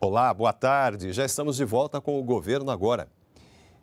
Olá, boa tarde. Já estamos de volta com o governo agora.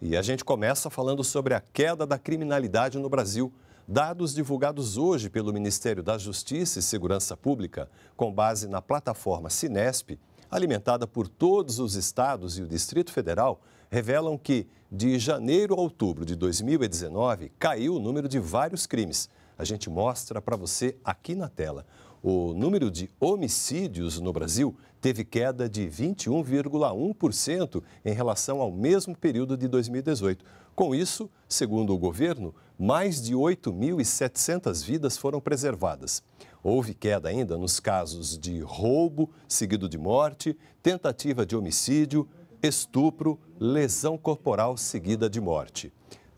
E a gente começa falando sobre a queda da criminalidade no Brasil. Dados divulgados hoje pelo Ministério da Justiça e Segurança Pública, com base na plataforma Sinesp, alimentada por todos os estados e o Distrito Federal, revelam que, de janeiro a outubro de 2019, caiu o número de vários crimes. A gente mostra para você aqui na tela o número de homicídios no Brasil teve queda de 21,1% em relação ao mesmo período de 2018. Com isso, segundo o governo, mais de 8.700 vidas foram preservadas. Houve queda ainda nos casos de roubo, seguido de morte, tentativa de homicídio, estupro, lesão corporal seguida de morte.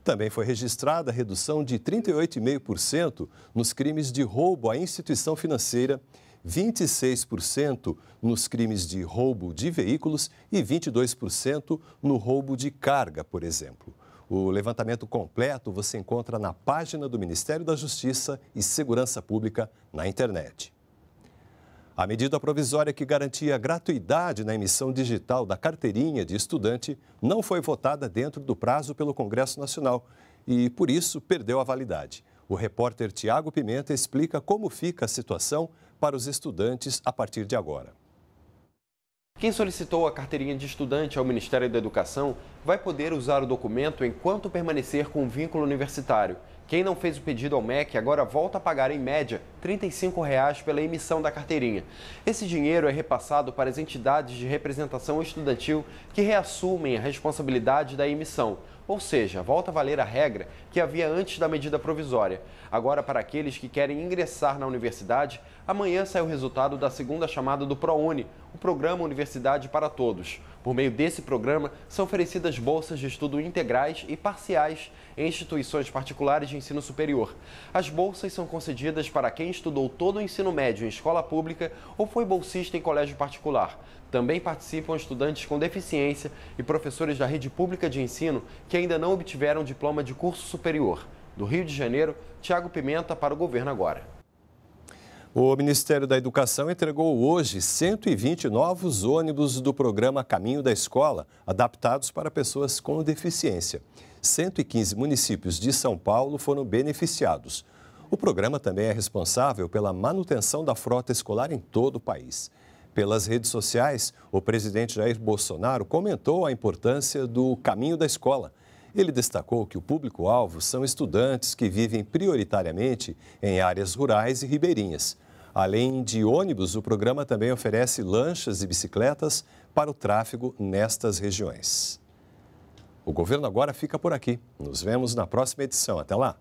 Também foi registrada a redução de 38,5% nos crimes de roubo à instituição financeira, 26% nos crimes de roubo de veículos e 22% no roubo de carga, por exemplo. O levantamento completo você encontra na página do Ministério da Justiça e Segurança Pública na internet. A medida provisória que garantia a gratuidade na emissão digital da carteirinha de estudante não foi votada dentro do prazo pelo Congresso Nacional e, por isso, perdeu a validade. O repórter Tiago Pimenta explica como fica a situação para os estudantes a partir de agora. Quem solicitou a carteirinha de estudante ao Ministério da Educação vai poder usar o documento enquanto permanecer com o vínculo universitário. Quem não fez o pedido ao MEC agora volta a pagar, em média, R$ 35,00 pela emissão da carteirinha. Esse dinheiro é repassado para as entidades de representação estudantil que reassumem a responsabilidade da emissão, ou seja, volta a valer a regra que havia antes da medida provisória. Agora, para aqueles que querem ingressar na universidade, amanhã sai o resultado da segunda chamada do ProUni, o Programa Universidade para Todos. Por meio desse programa, são oferecidas bolsas de estudo integrais e parciais em instituições particulares de ensino superior. As bolsas são concedidas para quem estudou todo o ensino médio em escola pública ou foi bolsista em colégio particular. Também participam estudantes com deficiência e professores da rede pública de ensino que ainda não obtiveram diploma de curso superior. Do Rio de Janeiro, Tiago Pimenta para o Governo Agora. O Ministério da Educação entregou hoje 120 novos ônibus do programa Caminho da Escola, adaptados para pessoas com deficiência. 115 municípios de São Paulo foram beneficiados. O programa também é responsável pela manutenção da frota escolar em todo o país. Pelas redes sociais, o presidente Jair Bolsonaro comentou a importância do caminho da escola. Ele destacou que o público-alvo são estudantes que vivem prioritariamente em áreas rurais e ribeirinhas. Além de ônibus, o programa também oferece lanchas e bicicletas para o tráfego nestas regiões. O governo agora fica por aqui. Nos vemos na próxima edição. Até lá!